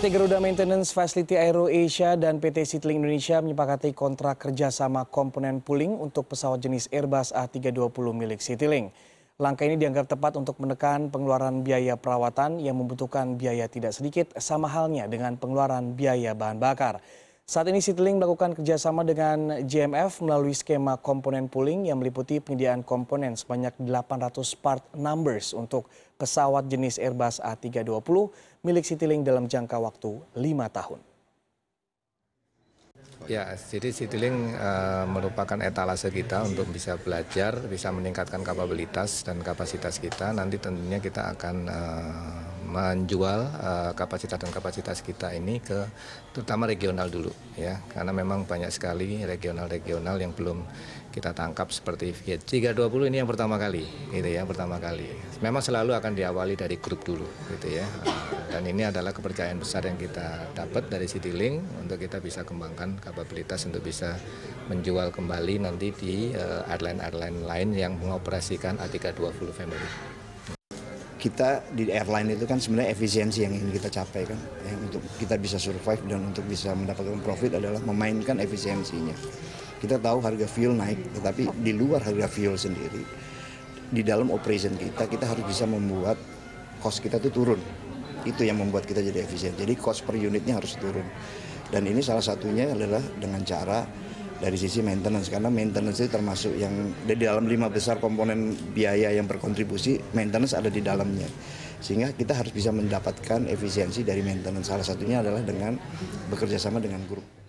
PT Garuda Maintenance Facility Aero Asia dan PT Citling Indonesia menyepakati kontrak kerjasama komponen pooling untuk pesawat jenis Airbus A320 milik Citilink. Langkah ini dianggap tepat untuk menekan pengeluaran biaya perawatan yang membutuhkan biaya tidak sedikit sama halnya dengan pengeluaran biaya bahan bakar. Saat ini Citilink melakukan kerjasama dengan JMF melalui skema komponen pooling yang meliputi penyediaan komponen sebanyak 800 part numbers untuk pesawat jenis Airbus A320 milik Citilink dalam jangka waktu 5 tahun. Ya, jadi Citilink uh, eh, merupakan etalase kita untuk bisa belajar, bisa meningkatkan kapabilitas dan kapasitas kita. Nanti tentunya kita akan uh, menjual eh, kapasitas dan kapasitas kita ini ke terutama regional dulu ya karena memang banyak sekali regional-regional yang belum kita tangkap seperti Fiat 320 ini yang pertama kali gitu ya pertama kali memang selalu akan diawali dari grup dulu gitu ya dan ini adalah kepercayaan besar yang kita dapat dari Citylink untuk kita bisa kembangkan kapabilitas untuk bisa menjual kembali nanti di eh, airline-airline lain yang mengoperasikan A320 family kita di airline itu kan sebenarnya efisiensi yang ingin kita capai kan yang untuk kita bisa survive dan untuk bisa mendapatkan profit adalah memainkan efisiensinya kita tahu harga fuel naik tetapi di luar harga fuel sendiri di dalam operation kita kita harus bisa membuat cost kita itu turun itu yang membuat kita jadi efisien jadi cost per unitnya harus turun dan ini salah satunya adalah dengan cara dari sisi maintenance karena maintenance itu termasuk yang di dalam lima besar komponen biaya yang berkontribusi maintenance ada di dalamnya sehingga kita harus bisa mendapatkan efisiensi dari maintenance salah satunya adalah dengan bekerja sama dengan grup